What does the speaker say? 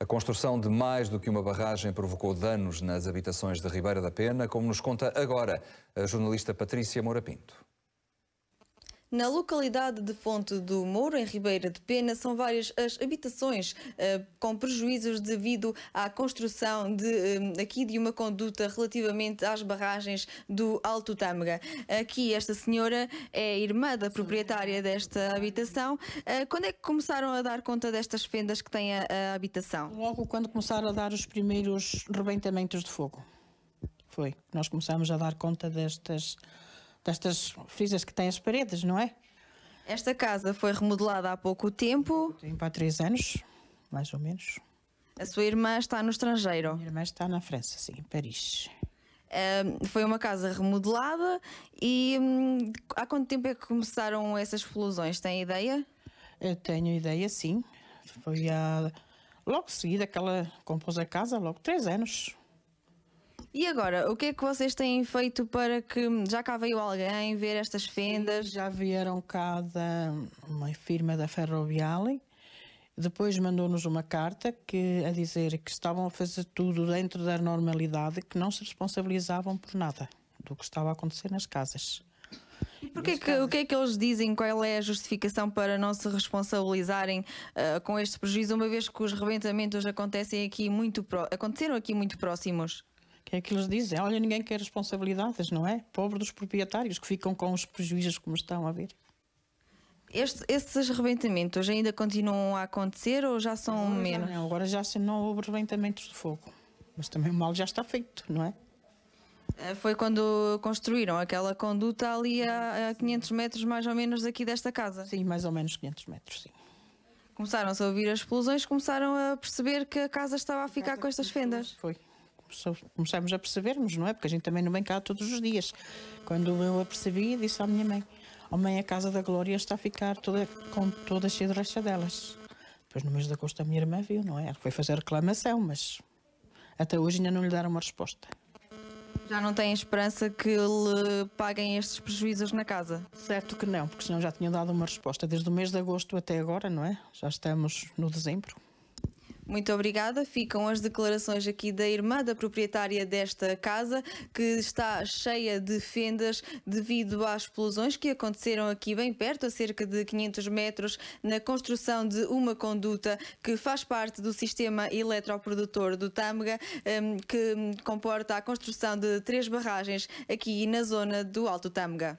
A construção de mais do que uma barragem provocou danos nas habitações de Ribeira da Pena, como nos conta agora a jornalista Patrícia Moura Pinto. Na localidade de Fonte do Mouro, em Ribeira de Pena, são várias as habitações eh, com prejuízos devido à construção de, eh, aqui de uma conduta relativamente às barragens do Alto Tâmega. Aqui esta senhora é irmã da proprietária desta habitação. Eh, quando é que começaram a dar conta destas fendas que tem a, a habitação? Logo quando começaram a dar os primeiros rebentamentos de fogo. Foi. Nós começamos a dar conta destas destas frisas que têm as paredes, não é? Esta casa foi remodelada há pouco tempo. Tem há três anos, mais ou menos. A sua irmã está no estrangeiro? A minha irmã está na França, sim, em Paris. Uh, foi uma casa remodelada e hum, há quanto tempo é que começaram essas explosões? Tem ideia? Eu tenho ideia, sim. Foi a... logo seguida que ela compôs a casa, logo três anos. E agora, o que é que vocês têm feito para que já cá veio alguém ver estas fendas? Sim, já vieram cá da uma firma da Ferroviale. Depois mandou-nos uma carta que a dizer que estavam a fazer tudo dentro da normalidade, que não se responsabilizavam por nada do que estava a acontecer nas casas. Porquê que, o que é que eles dizem? Qual é a justificação para não se responsabilizarem uh, com este prejuízo, uma vez que os rebentamentos acontecem aqui muito pro... aconteceram aqui muito próximos? que é que eles dizem, olha, ninguém quer responsabilidades, não é? Pobre dos proprietários que ficam com os prejuízos como estão a ver. Estes, arrebentamentos ainda continuam a acontecer ou já são não, menos? Já não, agora já não houve arrebentamentos de fogo, mas também o mal já está feito, não é? Eh, foi quando construíram aquela conduta ali a, a 500 metros mais ou menos aqui desta casa? Sim, mais ou menos 500 metros, sim começaram-se a ouvir as explosões, começaram a perceber que a casa estava a ficar a com estas fendas. Foi começamos a percebermos, não é? Porque a gente também não vem cá todos os dias. Quando eu a disse à minha mãe: oh, mãe, a casa da Glória está a ficar toda, com, toda cheia de rachadelas. Depois, no mês de agosto, a minha irmã viu, não é? foi fazer reclamação, mas até hoje ainda não lhe deram uma resposta. Já não tem esperança que lhe paguem estes prejuízos na casa? Certo que não, porque senão já tinham dado uma resposta desde o mês de agosto até agora, não é? Já estamos no dezembro. Muito obrigada. Ficam as declarações aqui da irmã da proprietária desta casa, que está cheia de fendas devido às explosões que aconteceram aqui bem perto, a cerca de 500 metros, na construção de uma conduta que faz parte do sistema eletroprodutor do Tâmega, hum, que comporta a construção de três barragens aqui na zona do Alto Tâmega.